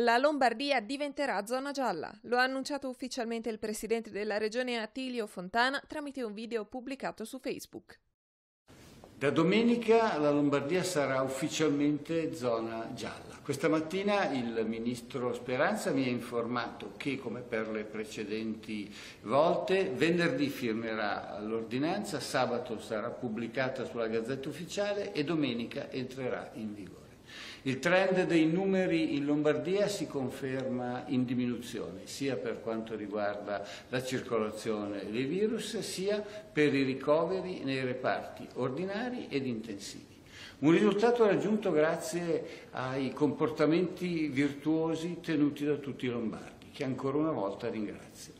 La Lombardia diventerà zona gialla, lo ha annunciato ufficialmente il presidente della regione Attilio Fontana tramite un video pubblicato su Facebook. Da domenica la Lombardia sarà ufficialmente zona gialla. Questa mattina il ministro Speranza mi ha informato che, come per le precedenti volte, venerdì firmerà l'ordinanza, sabato sarà pubblicata sulla Gazzetta Ufficiale e domenica entrerà in vigore. Il trend dei numeri in Lombardia si conferma in diminuzione, sia per quanto riguarda la circolazione dei virus, sia per i ricoveri nei reparti ordinari ed intensivi. Un risultato raggiunto grazie ai comportamenti virtuosi tenuti da tutti i lombardi, che ancora una volta ringrazio.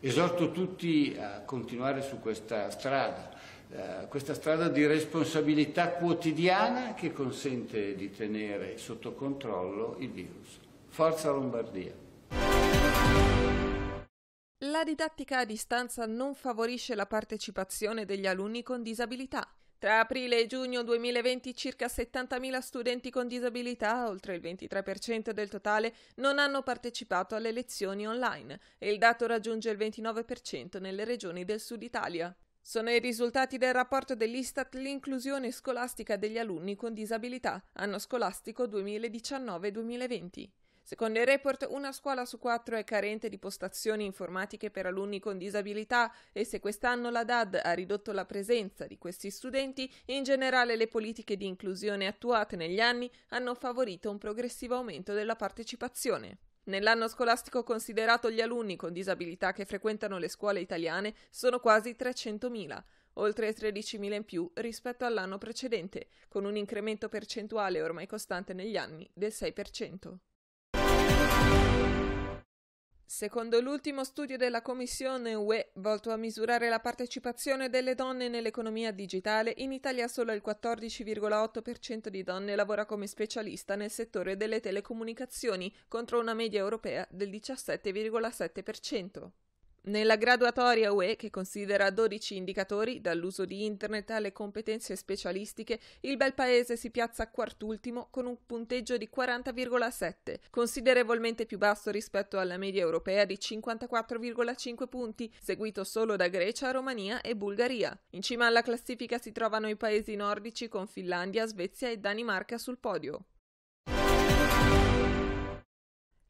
Esorto tutti a continuare su questa strada, eh, questa strada di responsabilità quotidiana che consente di tenere sotto controllo il virus. Forza Lombardia! La didattica a distanza non favorisce la partecipazione degli alunni con disabilità. Tra aprile e giugno 2020 circa 70.000 studenti con disabilità, oltre il 23% del totale, non hanno partecipato alle lezioni online e il dato raggiunge il 29% nelle regioni del sud Italia. Sono i risultati del rapporto dell'Istat l'inclusione scolastica degli alunni con disabilità, anno scolastico 2019-2020. Secondo il report, una scuola su quattro è carente di postazioni informatiche per alunni con disabilità e se quest'anno la DAD ha ridotto la presenza di questi studenti, in generale le politiche di inclusione attuate negli anni hanno favorito un progressivo aumento della partecipazione. Nell'anno scolastico considerato gli alunni con disabilità che frequentano le scuole italiane sono quasi 300.000, oltre 13.000 in più rispetto all'anno precedente, con un incremento percentuale ormai costante negli anni del 6%. Secondo l'ultimo studio della Commissione UE, volto a misurare la partecipazione delle donne nell'economia digitale, in Italia solo il 14,8% di donne lavora come specialista nel settore delle telecomunicazioni, contro una media europea del 17,7%. Nella graduatoria UE, che considera 12 indicatori, dall'uso di internet alle competenze specialistiche, il bel paese si piazza quart'ultimo con un punteggio di 40,7, considerevolmente più basso rispetto alla media europea di 54,5 punti, seguito solo da Grecia, Romania e Bulgaria. In cima alla classifica si trovano i paesi nordici con Finlandia, Svezia e Danimarca sul podio.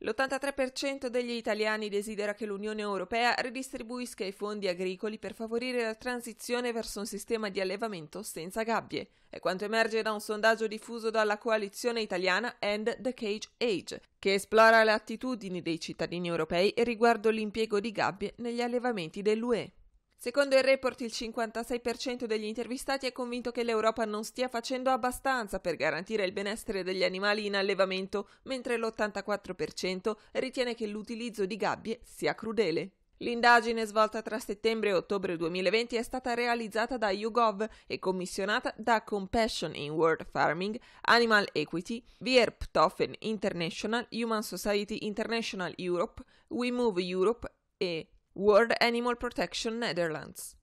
L'83% degli italiani desidera che l'Unione Europea ridistribuisca i fondi agricoli per favorire la transizione verso un sistema di allevamento senza gabbie. È quanto emerge da un sondaggio diffuso dalla coalizione italiana End the Cage Age, che esplora le attitudini dei cittadini europei riguardo l'impiego di gabbie negli allevamenti dell'UE. Secondo il report il 56% degli intervistati è convinto che l'Europa non stia facendo abbastanza per garantire il benessere degli animali in allevamento, mentre l'84% ritiene che l'utilizzo di gabbie sia crudele. L'indagine svolta tra settembre e ottobre 2020 è stata realizzata da YouGov e commissionata da Compassion in World Farming, Animal Equity, Bier Ptoffen International, Human Society International Europe, We Move Europe e World Animal Protection Netherlands.